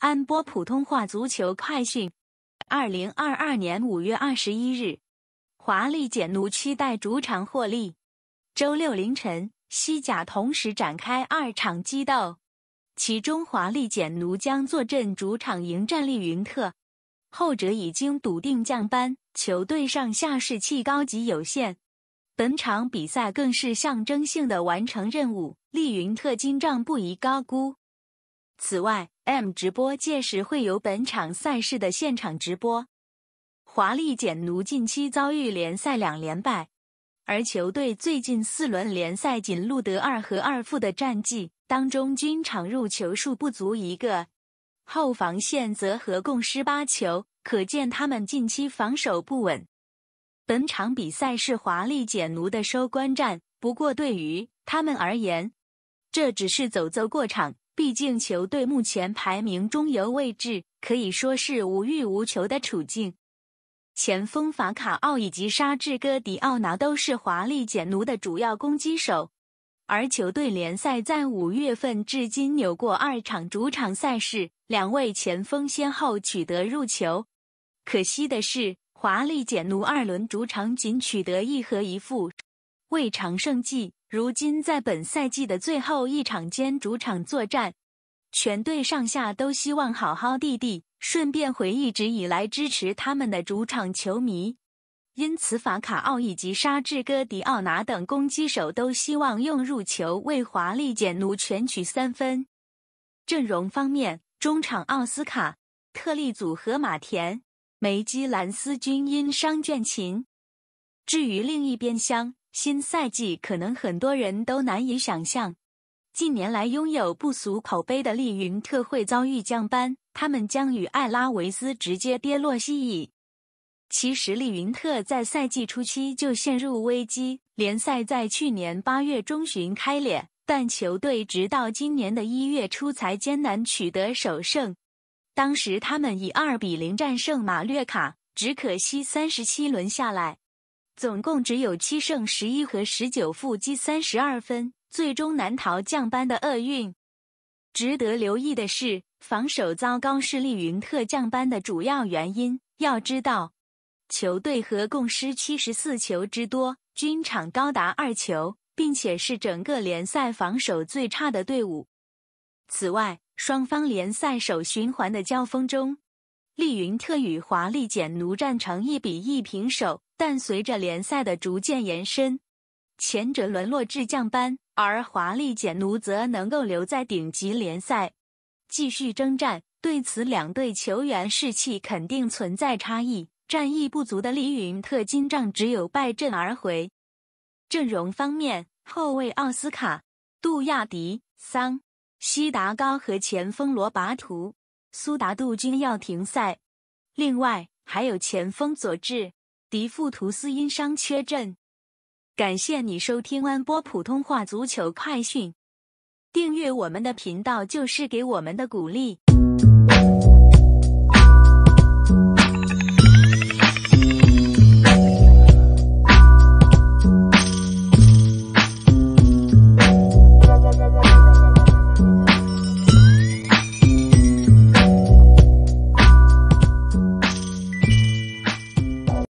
安播普通话足球快讯，二零二二年五月二十一日，华丽简奴期待主场获利。周六凌晨，西甲同时展开二场激斗，其中华丽简奴将坐镇主场迎战利云特，后者已经笃定降班，球队上下士气高级有限，本场比赛更是象征性的完成任务。利云特今仗不宜高估。此外，M 直播届时会有本场赛事的现场直播。华丽简奴近期遭遇联赛两连败，而球队最近四轮联赛仅录得二和二负的战绩，当中均场入球数不足一个，后防线则合共失八球，可见他们近期防守不稳。本场比赛是华丽简奴的收官战，不过对于他们而言，这只是走走过场。毕竟球队目前排名中游位置，可以说是无欲无求的处境。前锋法卡奥以及沙治戈迪奥拿都是华丽简奴的主要攻击手，而球队联赛在五月份至今有过二场主场赛事，两位前锋先后取得入球。可惜的是，华丽简奴二轮主场仅取得一和一负，未尝胜绩。如今在本赛季的最后一场间主场作战，全队上下都希望好好地地，顺便回忆一直以来支持他们的主场球迷。因此，法卡奥以及沙治戈迪奥拿等攻击手都希望用入球为华丽简奴全取三分。阵容方面，中场奥斯卡、特利组合马田、梅基兰斯均因伤倦勤。至于另一边厢。新赛季可能很多人都难以想象，近年来拥有不俗口碑的利云特会遭遇降班。他们将与艾拉维斯直接跌落西乙。其实，利云特在赛季初期就陷入危机。联赛在去年八月中旬开脸，但球队直到今年的一月初才艰难取得首胜。当时他们以二比零战胜马略卡，只可惜三十七轮下来。总共只有七胜十一和十九负积三十二分，最终难逃降班的厄运。值得留意的是，防守糟糕，是利云特降班的主要原因。要知道，球队合共失七十四球之多，均场高达二球，并且是整个联赛防守最差的队伍。此外，双方联赛首循环的交锋中，利云特与华丽简奴战成一比一平手。但随着联赛的逐渐延伸，前者沦落至降班，而华丽简奴则能够留在顶级联赛继续征战。对此，两队球员士气肯定存在差异。战意不足的利云特金帐只有败阵而回。阵容方面，后卫奥斯卡、杜亚迪、桑西达高和前锋罗拔图、苏达杜均要停赛，另外还有前锋佐治。迪富图斯因伤缺阵。感谢你收听安波普通话足球快讯，订阅我们的频道就是给我们的鼓励。